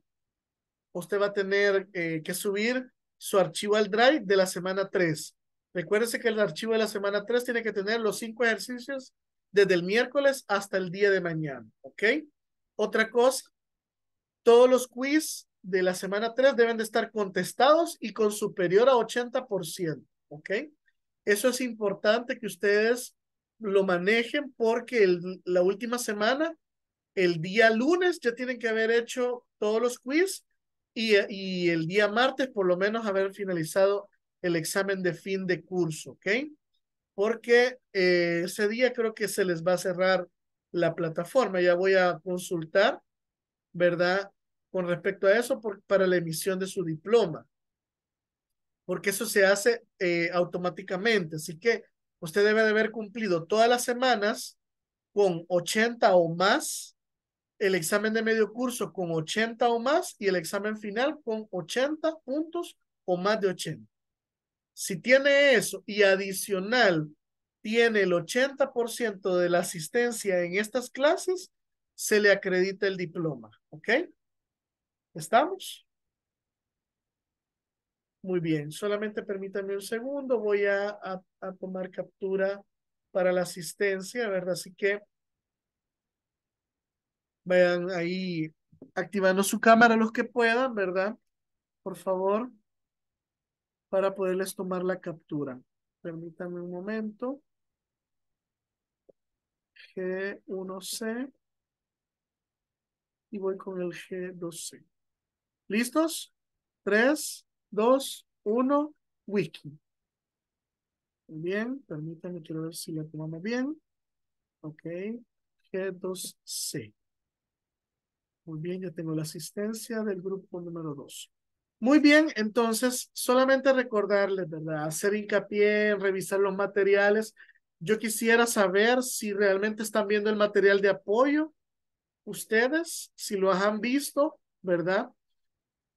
usted va a tener eh, que subir su archivo al Drive de la semana 3. Recuérdese que el archivo de la semana 3 tiene que tener los cinco ejercicios desde el miércoles hasta el día de mañana, ¿ok? Otra cosa, todos los quiz de la semana 3 deben de estar contestados y con superior a 80%, ¿ok? Eso es importante que ustedes lo manejen porque la última semana, el día lunes, ya tienen que haber hecho todos los quiz y, y el día martes por lo menos haber finalizado el examen de fin de curso, ¿ok? Porque eh, ese día creo que se les va a cerrar la plataforma. Ya voy a consultar, ¿verdad? con respecto a eso para la emisión de su diploma, porque eso se hace eh, automáticamente. Así que usted debe de haber cumplido todas las semanas con 80 o más, el examen de medio curso con 80 o más y el examen final con 80 puntos o más de 80. Si tiene eso y adicional tiene el 80% de la asistencia en estas clases, se le acredita el diploma, ¿ok? ¿Estamos? Muy bien, solamente permítanme un segundo, voy a, tomar captura para la asistencia, ¿verdad? Así que vayan ahí activando su cámara los que puedan, ¿verdad? Por favor, para poderles tomar la captura. Permítanme un momento. G1C y voy con el G2C. ¿Listos? Tres, dos, uno, wiki. Muy Bien, permítanme, quiero ver si la tomamos bien. Ok, G2C. Muy bien, ya tengo la asistencia del grupo número dos. Muy bien, entonces, solamente recordarles, ¿verdad? Hacer hincapié revisar los materiales. Yo quisiera saber si realmente están viendo el material de apoyo. Ustedes, si lo han visto, ¿verdad?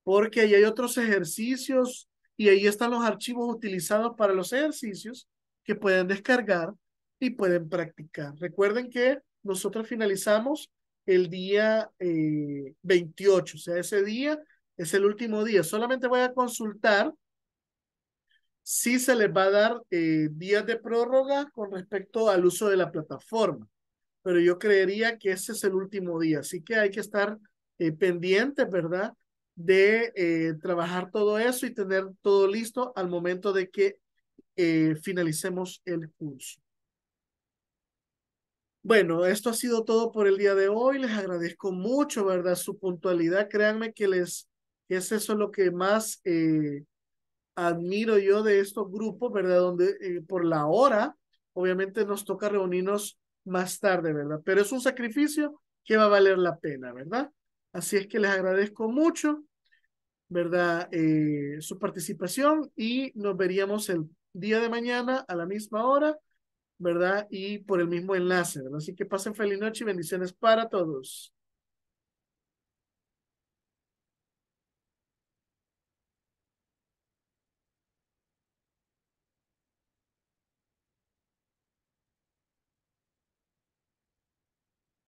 porque ahí hay otros ejercicios y ahí están los archivos utilizados para los ejercicios que pueden descargar y pueden practicar. Recuerden que nosotros finalizamos el día 28, eh, o sea, ese día es el último día. Solamente voy a consultar si se les va a dar eh, días de prórroga con respecto al uso de la plataforma, pero yo creería que ese es el último día, así que hay que estar eh, pendientes, ¿verdad? de eh, trabajar todo eso y tener todo listo al momento de que eh, finalicemos el curso. Bueno, esto ha sido todo por el día de hoy. Les agradezco mucho, ¿verdad? Su puntualidad. Créanme que les es eso lo que más eh, admiro yo de estos grupos, ¿verdad? Donde por la hora, obviamente nos toca reunirnos más tarde, ¿verdad? Pero es un sacrificio que va a valer la pena, ¿verdad? Así es que les agradezco mucho ¿verdad? Eh, su participación y nos veríamos el día de mañana a la misma hora, ¿verdad? Y por el mismo enlace, Así que pasen feliz noche y bendiciones para todos.